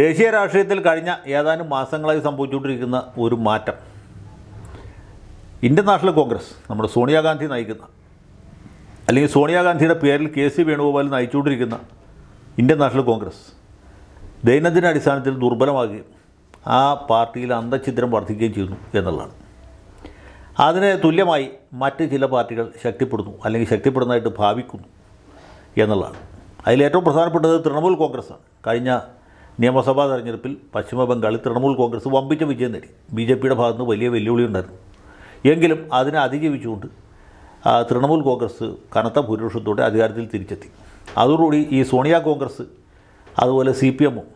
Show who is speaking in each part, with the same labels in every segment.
Speaker 1: ദേശീയ രാഷ്ട്രീയത്തിൽ കഴിഞ്ഞ ഏതാനും മാസങ്ങളായി സംഭവിച്ചുകൊണ്ടിരിക്കുന്ന ഒരു മാറ്റം ഇന്ത്യൻ നാഷണൽ കോൺഗ്രസ് നമ്മുടെ സോണിയാഗാന്ധി നയിക്കുന്ന അല്ലെങ്കിൽ സോണിയാഗാന്ധിയുടെ പേരിൽ കെ സി വേണുഗോപാൽ നയിച്ചുകൊണ്ടിരിക്കുന്ന ഇന്ത്യൻ നാഷണൽ കോൺഗ്രസ് ദൈനംദിന അടിസ്ഥാനത്തിൽ ദുർബലമാകുകയും ആ പാർട്ടിയിൽ അന്തഛിദ്രം വർദ്ധിക്കുകയും ചെയ്യുന്നു എന്നുള്ളതാണ് അതിന് തുല്യമായി മറ്റ് ചില പാർട്ടികൾ ശക്തിപ്പെടുന്നു അല്ലെങ്കിൽ ശക്തിപ്പെടുന്നതായിട്ട് ഭാവിക്കുന്നു എന്നുള്ളതാണ് അതിലേറ്റവും പ്രധാനപ്പെട്ടത് തൃണമൂൽ കോൺഗ്രസ്സാണ് കഴിഞ്ഞ നിയമസഭാ തെരഞ്ഞെടുപ്പിൽ പശ്ചിമ തൃണമൂൽ കോൺഗ്രസ് വമ്പിച്ച വിജയം നേടി ബി ജെ പിയുടെ ഭാഗത്തുനിന്ന് വലിയ വെല്ലുവിളി ഉണ്ടായിരുന്നു എങ്കിലും അതിനെ അതിജീവിച്ചുകൊണ്ട് തൃണമൂൽ കോൺഗ്രസ് കനത്ത ഭൂരിപക്ഷത്തോടെ അധികാരത്തിൽ തിരിച്ചെത്തി അതോടുകൂടി ഈ സോണിയ കോൺഗ്രസ് അതുപോലെ സി പി എമ്മും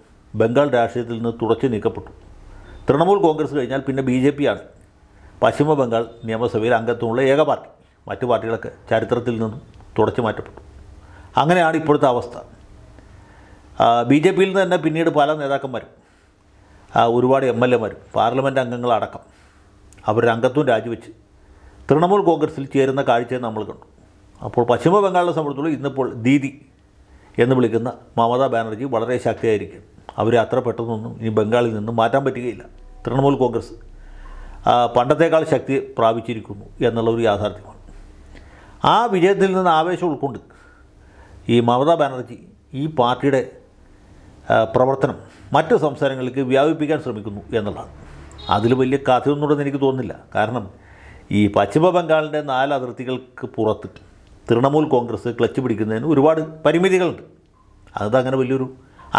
Speaker 1: ബംഗാൾ രാഷ്ട്രീയത്തിൽ നിന്ന് തുടച്ചു നീക്കപ്പെട്ടു തൃണമൂൽ കോൺഗ്രസ് കഴിഞ്ഞാൽ പിന്നെ ബി ജെ പിയാണ് പശ്ചിമ ബംഗാൾ നിയമസഭയിൽ അംഗത്വമുള്ള ഏക പാർട്ടി മറ്റു പാർട്ടികളൊക്കെ ചരിത്രത്തിൽ നിന്നും തുടച്ചു മാറ്റപ്പെട്ടു അങ്ങനെയാണ് ഇപ്പോഴത്തെ അവസ്ഥ ബി ജെ പിയിൽ നിന്ന് തന്നെ പിന്നീട് പല നേതാക്കന്മാരും ഒരുപാട് എം എൽ എമാരും പാർലമെൻറ്റ് അംഗങ്ങളടക്കം അവരുടെ അംഗത്വം രാജിവെച്ച് തൃണമൂൽ കോൺഗ്രസിൽ ചേരുന്ന കാഴ്ചയെ നമ്മൾ കണ്ടു അപ്പോൾ പശ്ചിമ ബംഗാളിനെ സംബന്ധിച്ചുള്ള ഇന്നിപ്പോൾ ദീദി എന്ന് വിളിക്കുന്ന മമതാ ബാനർജി വളരെ ശക്തിയായിരിക്കും അവരെ അത്ര പെട്ടെന്നൊന്നും ഇനി ബംഗാളിൽ നിന്നും മാറ്റാൻ പറ്റുകയില്ല തൃണമൂൽ കോൺഗ്രസ് പണ്ടത്തേക്കാൾ ശക്തി പ്രാപിച്ചിരിക്കുന്നു എന്നുള്ള ഒരു യാഥാർത്ഥ്യമാണ് ആ വിജയത്തിൽ നിന്ന് ആവേശം ഉൾക്കൊണ്ട് ഈ മമതാ ബാനർജി ഈ പാർട്ടിയുടെ പ്രവർത്തനം മറ്റു സംസ്ഥാനങ്ങളിലേക്ക് വ്യാപിപ്പിക്കാൻ ശ്രമിക്കുന്നു എന്നുള്ളതാണ് അതിൽ വലിയ കഥയൊന്നുണ്ടെന്ന് എനിക്ക് തോന്നുന്നില്ല കാരണം ഈ പശ്ചിമ നാല് അതിർത്തികൾക്ക് പുറത്ത് തൃണമൂൽ കോൺഗ്രസ് ക്ലച്ച് പിടിക്കുന്നതിന് ഒരുപാട് പരിമിതികളുണ്ട് അതത് അങ്ങനെ വലിയൊരു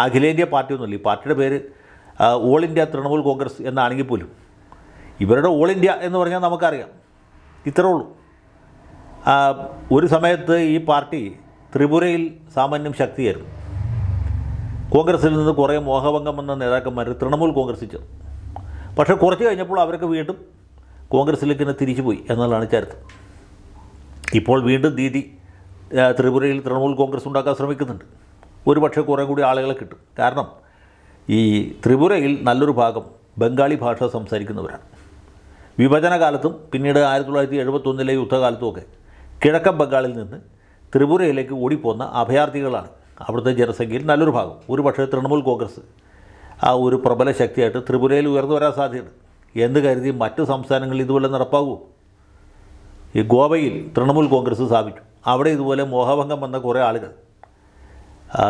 Speaker 1: അഖിലേന്ത്യാ പാർട്ടിയൊന്നുമില്ല ഈ പാർട്ടിയുടെ പേര് ഓൾ ഇന്ത്യ തൃണമൂൽ കോൺഗ്രസ് എന്നാണെങ്കിൽ പോലും ഇവരുടെ ഓൾ ഇന്ത്യ എന്ന് പറഞ്ഞാൽ നമുക്കറിയാം ഇത്രേ ഉള്ളൂ ഒരു സമയത്ത് ഈ പാർട്ടി ത്രിപുരയിൽ സാമാന്യം ശക്തിയായിരുന്നു കോൺഗ്രസിൽ നിന്ന് കുറേ മോഹഭംഗം വന്ന നേതാക്കന്മാർ തൃണമൂൽ കോൺഗ്രസ്സിൽ ചേർന്നു പക്ഷേ കുറച്ച് കഴിഞ്ഞപ്പോൾ അവരൊക്കെ വീണ്ടും കോൺഗ്രസിലേക്ക് തന്നെ തിരിച്ചുപോയി എന്നുള്ളതാണ് ചരിത്രം ഇപ്പോൾ വീണ്ടും ദീദി ത്രിപുരയിൽ തൃണമൂൽ കോൺഗ്രസ് ഉണ്ടാക്കാൻ ശ്രമിക്കുന്നുണ്ട് ഒരു പക്ഷേ കുറേ കൂടി ആളുകളെ കിട്ടും കാരണം ഈ ത്രിപുരയിൽ നല്ലൊരു ഭാഗം ബംഗാളി ഭാഷ സംസാരിക്കുന്നവരാണ് വിഭജന കാലത്തും പിന്നീട് ആയിരത്തി തൊള്ളായിരത്തി എഴുപത്തൊന്നിലെ യുദ്ധകാലത്തുമൊക്കെ കിഴക്കൻ ബംഗാളിൽ നിന്ന് ത്രിപുരയിലേക്ക് ഓടിപ്പോന്ന അഭയാർത്ഥികളാണ് അവിടുത്തെ ജനസംഖ്യയിൽ നല്ലൊരു ഭാഗം ഒരു പക്ഷേ തൃണമൂൽ കോൺഗ്രസ് ആ ഒരു പ്രബല ശക്തിയായിട്ട് ത്രിപുരയിൽ ഉയർന്നു വരാൻ സാധ്യതയുണ്ട് എന്ന് കരുതി മറ്റു സംസ്ഥാനങ്ങളിൽ ഇതുപോലെ നടപ്പാകൂ ഈ ഗോവയിൽ തൃണമൂൽ കോൺഗ്രസ് സ്ഥാപിച്ചു അവിടെ ഇതുപോലെ മോഹഭംഗം വന്ന കുറേ ആളുകൾ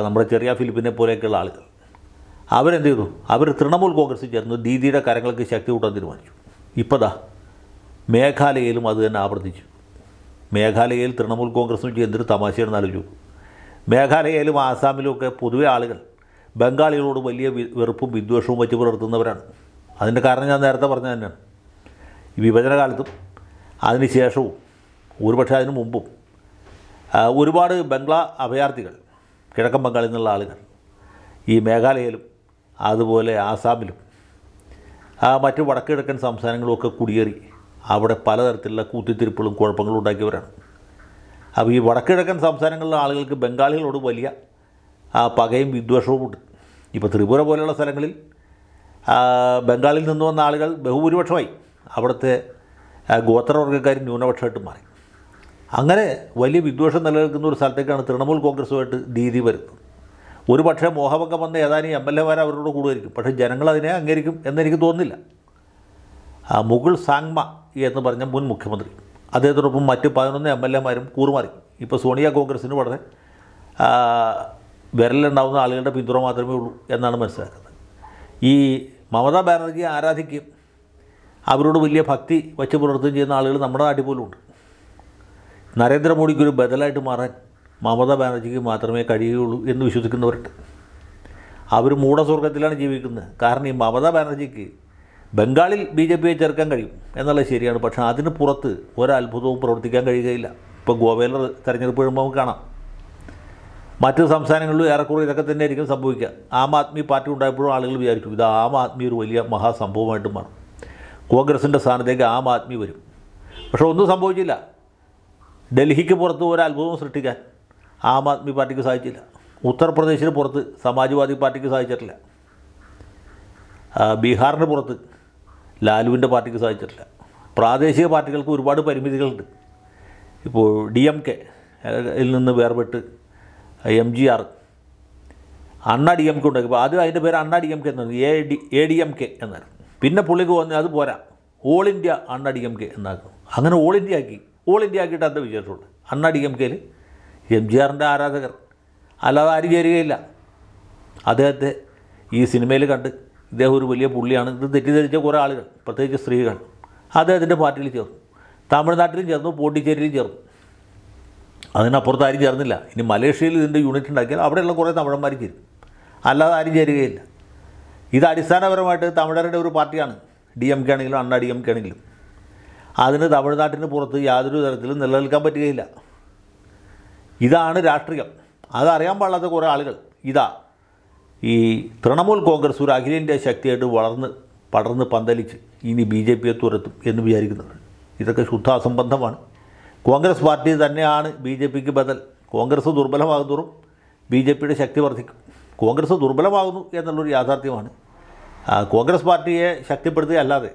Speaker 1: നമ്മുടെ ചെറിയ ഫിലിപ്പിനെ പോലെയൊക്കെയുള്ള ആളുകൾ അവരെന്ത് ചെയ്തു അവർ തൃണമൂൽ കോൺഗ്രസ് ചേർന്നു ദീദിയുടെ കരങ്ങൾക്ക് ശക്തി കൂട്ടാൻ തീരുമാനിച്ചു ഇപ്പതാ മേഘാലയയിലും അത് തന്നെ ആവർത്തിച്ചു മേഘാലയയിൽ തൃണമൂൽ കോൺഗ്രസ് എന്തൊരു തമാശയാണെന്ന് ആലോചിച്ചു മേഘാലയയിലും ആസാമിലുമൊക്കെ പൊതുവെ ആളുകൾ ബംഗാളികളോട് വലിയ വെറുപ്പും വിദ്വേഷവും വച്ച് പുലർത്തുന്നവരാണ് അതിൻ്റെ കാരണം ഞാൻ നേരത്തെ പറഞ്ഞ തന്നെയാണ് ഈ വിഭജന കാലത്തും അതിന് ശേഷവും ഒരുപക്ഷെ അതിനു മുമ്പും ഒരുപാട് ബംഗ്ലാ അഭയാർത്ഥികൾ കിഴക്കൻ ബംഗാളിൽ നിന്നുള്ള ആളുകൾ ഈ മേഘാലയയിലും അതുപോലെ ആസാമിലും മറ്റു വടക്കിഴക്കൻ സംസ്ഥാനങ്ങളുമൊക്കെ കുടിയേറി അവിടെ പലതരത്തിലുള്ള കൂത്തിത്തിരിപ്പുകളും കുഴപ്പങ്ങളും ഉണ്ടാക്കിയവരാണ് അപ്പോൾ ഈ വടക്കിഴക്കൻ സംസ്ഥാനങ്ങളിലെ ആളുകൾക്ക് ബംഗാളികളോട് വലിയ പകയും വിദ്വേഷവുമുണ്ട് ഇപ്പോൾ ത്രിപുര പോലെയുള്ള സ്ഥലങ്ങളിൽ ബംഗാളിൽ നിന്ന് വന്ന ആളുകൾ ബഹുഭൂരിപക്ഷമായി അവിടുത്തെ ഗോത്രവർഗ്ഗക്കാർ ന്യൂനപക്ഷമായിട്ട് മാറി അങ്ങനെ വലിയ വിദ്വേഷം നിലനിൽക്കുന്ന ഒരു സ്ഥലത്തേക്കാണ് തൃണമൂൽ കോൺഗ്രസുമായിട്ട് രീതി വരുന്നത് ഒരു പക്ഷേ മോഹമൊക്കെ വന്ന ഏതാനും എം എൽ എമാർ അവരോട് കൂടുതലായിരിക്കും പക്ഷേ ജനങ്ങൾ അതിനെ അംഗീകരിക്കും എന്നെനിക്ക് തോന്നുന്നില്ല മുകുൾ സാങ്മ എന്ന് പറഞ്ഞ മുൻ മുഖ്യമന്ത്രി അദ്ദേഹത്തോടൊപ്പം മറ്റ് പതിനൊന്ന് എം എൽ എമാരും കൂറുമാറി ഇപ്പോൾ സോണിയ കോൺഗ്രസിന് വളരെ വിരലുണ്ടാവുന്ന ആളുകളുടെ പിന്തുണ മാത്രമേ ഉള്ളൂ എന്നാണ് മനസ്സിലാക്കുന്നത് ഈ മമതാ ബാനർജിയെ ആരാധിക്കുകയും അവരോട് വലിയ ഭക്തി വച്ച് പുലർത്തുകയും ചെയ്യുന്ന ആളുകൾ നമ്മുടെ നാട്ടിൽ പോലും ഉണ്ട് നരേന്ദ്രമോദിക്കൊരു ബദലായിട്ട് മാറാൻ മമതാ ബാനർജിക്ക് മാത്രമേ കഴിയുകയുള്ളൂ എന്ന് വിശ്വസിക്കുന്നവരുണ്ട് അവർ മൂടസ്വർഗത്തിലാണ് ജീവിക്കുന്നത് കാരണം ഈ മമതാ ബാനർജിക്ക് ബംഗാളിൽ ബി ജെ പിയെ ചേർക്കാൻ കഴിയും എന്നുള്ളത് ശരിയാണ് പക്ഷേ അതിന് പുറത്ത് ഒരത്ഭുതവും പ്രവർത്തിക്കാൻ കഴിയുകയില്ല ഇപ്പോൾ ഗോവയിൽ തെരഞ്ഞെടുപ്പ് വരുമ്പോൾ നമുക്ക് കാണാം മറ്റ് സംസ്ഥാനങ്ങളിലും ഏറെക്കുറെ ഇതൊക്കെ തന്നെ ആയിരിക്കും സംഭവിക്കുക ആം ആദ്മി പാർട്ടി ഉണ്ടായപ്പോഴും ആളുകൾ വിചാരിക്കും ഇത് ആം ആദ്മി ഒരു വലിയ മഹാസംഭവമായിട്ട് മാറും കോൺഗ്രസിൻ്റെ സ്ഥാനത്തേക്ക് ആം ആദ്മി വരും പക്ഷേ ഒന്നും സംഭവിച്ചില്ല ഡൽഹിക്ക് പുറത്ത് ഒരു സൃഷ്ടിക്കാൻ ആം ആദ്മി പാർട്ടിക്ക് സാധിച്ചില്ല ഉത്തർപ്രദേശിന് പുറത്ത് സമാജ്വാദി പാർട്ടിക്ക് സാധിച്ചിട്ടില്ല ബീഹാറിന് പുറത്ത് ലാലുവിൻ്റെ പാർട്ടിക്ക് സാധിച്ചിട്ടില്ല പ്രാദേശിക പാർട്ടികൾക്ക് ഒരുപാട് പരിമിതികളുണ്ട് ഇപ്പോൾ ഡി എം കെ യിൽ നിന്ന് വേർപെട്ട് M G R Anna D M K ഉണ്ടാക്കി അപ്പോൾ ആദ്യം അതിൻ്റെ പേര് അണ്ണ ഡി എം കെ എന്നായിരുന്നു A D A D M K എന്നായിരുന്നു പിന്നെ പുള്ളിക്ക് വന്ന് അത് പോരാ all India Anna D M K എന്നാക്കും അങ്ങനെ ഓൾ ഇന്ത്യ ആക്കി ഓൾ ഇന്ത്യ ആക്കിയിട്ട് അതിൻ്റെ വിചാരിച്ചുള്ളൂ അണ്ണ ഡി എം കെയിൽ എം ജി ആറിൻ്റെ ആരാധകർ അല്ലാതെ ആരും ചേരുകയില്ല അദ്ദേഹത്തെ ഈ സിനിമയിൽ കണ്ട് ഇദ്ദേഹം ഒരു വലിയ പുള്ളിയാണ് ഇത് തെറ്റിദ്ധരിച്ച കുറേ ആളുകൾ പ്രത്യേകിച്ച് സ്ത്രീകൾ അദ്ദേഹത്തിൻ്റെ പാർട്ടിയിൽ ചേർന്നു തമിഴ്നാട്ടിലും ചേർന്നു പോണ്ടിച്ചേരിയിലും ചേർന്നു അതിനപ്പുറത്താരും ചേർന്നില്ല ഇനി മലേഷ്യയിൽ ഇതിൻ്റെ യൂണിറ്റ് ഉണ്ടാക്കിയാൽ അവിടെയുള്ള കുറേ തമിഴന്മാർ ചേരും അല്ലാതെ ആരും ചേരുകയില്ല ഇത് അടിസ്ഥാനപരമായിട്ട് തമിഴരുടെ ഒരു പാർട്ടിയാണ് ഡി എം കെ ആണെങ്കിലും അണ്ണാ ഡി എം കെ ആണെങ്കിലും അതിന് തമിഴ്നാട്ടിന് പുറത്ത് യാതൊരു തരത്തിലും നിലനിൽക്കാൻ പറ്റുകയില്ല ഇതാണ് രാഷ്ട്രീയം അതറിയാൻ പാടില്ലാത്ത കുറേ ആളുകൾ ഇതാ ഈ തൃണമൂൽ കോൺഗ്രസ് ഒരു അഖിലേന്ത്യാ ശക്തിയായിട്ട് വളർന്ന് പടർന്ന് പന്തലിച്ച് ഇനി ബി ജെ പിയെ തുരത്തും എന്ന് വിചാരിക്കുന്നുണ്ട് ഇതൊക്കെ ശുദ്ധാസംബന്ധമാണ് കോൺഗ്രസ് പാർട്ടി തന്നെയാണ് ബി ജെ പിക്ക് ബദൽ കോൺഗ്രസ് ദുർബലമാകുന്നതും ബി ജെ പിയുടെ ശക്തി വർദ്ധിക്കും കോൺഗ്രസ് ദുർബലമാകുന്നു എന്നുള്ളൊരു യാഥാർത്ഥ്യമാണ് കോൺഗ്രസ് പാർട്ടിയെ ശക്തിപ്പെടുത്തുകയല്ലാതെ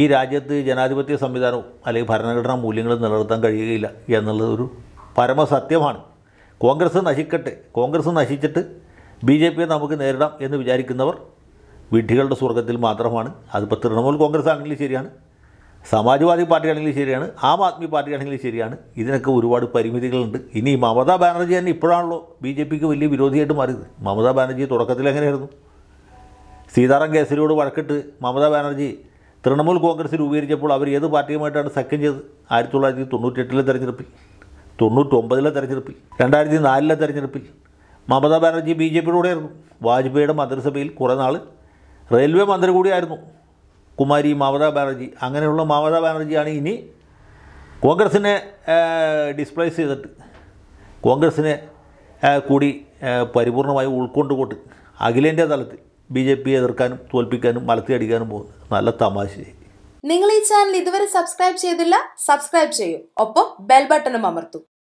Speaker 1: ഈ രാജ്യത്ത് ജനാധിപത്യ സംവിധാനവും അല്ലെങ്കിൽ ഭരണഘടനാ മൂല്യങ്ങൾ നിലനിർത്താൻ കഴിയുകയില്ല എന്നുള്ളതൊരു പരമസത്യമാണ് കോൺഗ്രസ് നശിക്കട്ടെ കോൺഗ്രസ് നശിച്ചിട്ട് ബി ജെ പിയെ നമുക്ക് നേരിടാം എന്ന് വിചാരിക്കുന്നവർ വിഡ്ഢികളുടെ സ്വർഗത്തിൽ മാത്രമാണ് അതിപ്പോൾ തൃണമൂൽ കോൺഗ്രസ് ആണെങ്കിലും ശരിയാണ് സമാജ്വാദി പാർട്ടിയാണെങ്കിലും ശരിയാണ് ആം ആദ്മി പാർട്ടിയാണെങ്കിലും ശരിയാണ് ഇതിനൊക്കെ ഒരുപാട് പരിമിതികളുണ്ട് ഇനി മമതാ ബാനർജി തന്നെ ഇപ്പോഴാണല്ലോ ബി ജെ പിക്ക് വലിയ വിരോധിയായിട്ട് മാറിയത് മമതാ ബാനർജി തുടക്കത്തിൽ എങ്ങനെയായിരുന്നു സീതാറാം കേസരിയോട് വഴക്കിട്ട് മമതാ ബാനർജി തൃണമൂൽ കോൺഗ്രസ് രൂപീകരിച്ചപ്പോൾ അവർ ഏത് പാർട്ടിയുമായിട്ടാണ് സഖ്യം ചെയ്തത് ആയിരത്തി തൊള്ളായിരത്തി തൊണ്ണൂറ്റെട്ടിലെ തെരഞ്ഞെടുപ്പിൽ തൊണ്ണൂറ്റൊമ്പതിലെ തെരഞ്ഞെടുപ്പിൽ രണ്ടായിരത്തി നാലിലെ തെരഞ്ഞെടുപ്പിൽ മമതാ ബാനർജി ബി ജെ പിയുടെ കൂടെയായിരുന്നു വാജ്പേയിയുടെ മന്ത്രിസഭയിൽ കുറേ നാൾ റെയിൽവേ മന്ത്രി കൂടിയായിരുന്നു കുമാരി മമതാ ബാനർജി അങ്ങനെയുള്ള മമതാ ബാനർജിയാണ് ഇനി കോൺഗ്രസിനെ ഡിസ്പ്ലേസ് ചെയ്തിട്ട് കോൺഗ്രസിനെ കൂടി പരിപൂർണമായി ഉൾക്കൊണ്ടുകൊണ്ട് അഖിലേന്ത്യാ തലത്തിൽ ബി ജെ പി എതിർക്കാനും തോൽപ്പിക്കാനും അടിക്കാനും പോകുന്നത് നല്ല തമാശ നിങ്ങൾ ഈ ചാനൽ ഇതുവരെ സബ്സ്ക്രൈബ് ചെയ്തില്ല സബ്സ്ക്രൈബ് ചെയ്യൂ ഒപ്പം ബെൽ ബട്ടണും അമർത്തും